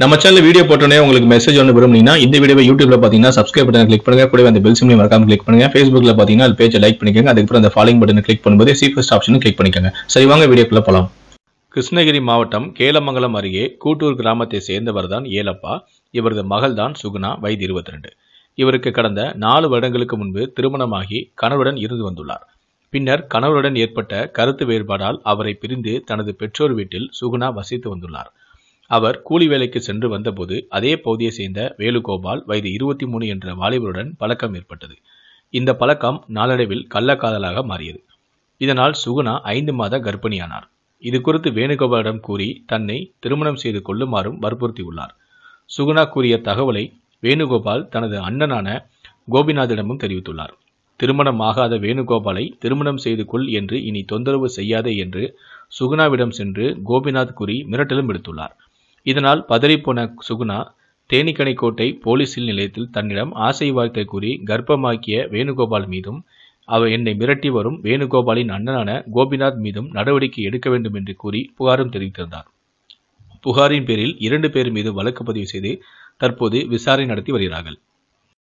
நம்ம channel video போட்டோன்னே உங்களுக்கு மெசேஜ் ஒன்று விரும்புனீங்கன்னா இந்த வீடியோ யூடியூப்ல பார்த்தீங்கன்னா சப்ஸ்கிரைப் பட்டன் கிளிக் பண்ணுங்க கூட அந்த பெல் சிம்லையும் மறக்காம கிளிக் பண்ணுங்க ஃபேஸ்புக்ல பார்த்தீங்கன்னா அது பேஜை லைக் பண்ணிக்கோங்க அதுக்கப்புறம் அந்த ஃபாலோயிங் பட்டன் கிளிக் பண்ணும்போது சீஃபஸ்ட் ஆப்ஷன் கிளிக் பண்ணிக்கோங்க சரி வாங்க வீடியோக்குள்ள போகலாம் கிருஷ்ணகிரி மாவட்டம் கேலமங்கலம் அருகே கூட்டூர் கிராமத்தை சேர்ந்தவர் தான் ஏலப்பா இவரது மகள் தான் சுகுணா வயது இருபத்தி ரெண்டு இவருக்கு கடந்த நாலு வருடங்களுக்கு முன்பு திருமணமாகி கணவருடன் இருந்து வந்துள்ளார் பின்னர் கணவருடன் ஏற்பட்ட கருத்து வேறுபாடால் அவரை பிரிந்து தனது பெற்றோர் வீட்டில் சுகுணா வசித்து வந்துள்ளார் அவர் கூலி வேலைக்கு சென்று வந்தபோது அதே பகுதியை சேர்ந்த வேணுகோபால் வயது இருபத்தி மூணு என்ற வாலிபருடன் பழக்கம் ஏற்பட்டது இந்த பழக்கம் நாளடைவில் கள்ளக்காதலாக மாறியது இதனால் சுகுணா ஐந்து மாத கர்ப்பிணியானார் இது குறித்து வேணுகோபாலிடம் கூறி தன்னை திருமணம் செய்து கொள்ளுமாறும் வற்புறுத்தியுள்ளார் சுகுணா கூறிய தகவலை வேணுகோபால் தனது அண்ணனான கோபிநாதனிடமும் தெரிவித்துள்ளார் திருமணம் ஆகாத வேணுகோபாலை திருமணம் செய்து கொள் என்று இனி தொந்தரவு செய்யாதே என்று சுகுணாவிடம் சென்று கோபிநாத் கூறி மிரட்டலும் விடுத்துள்ளார் இதனால் பதறிப்போன சுகுணா தேனிக்கணிக்கோட்டை போலீசில் நிலையத்தில் தன்னிடம் ஆசை வாழ்த்தை கூறி கர்ப்பமாக்கிய வேணுகோபால் மீதும் அவர் என்னை மிரட்டி வரும் வேணுகோபாலின் அண்ணனான கோபிநாத் மீதும் நடவடிக்கை எடுக்க வேண்டும் என்று கூறி புகாரும் தெரிவித்திருந்தார் புகாரின் பேரில் இரண்டு பேர் மீது வழக்கு பதிவு செய்து தற்போது விசாரணை நடத்தி வருகிறார்கள்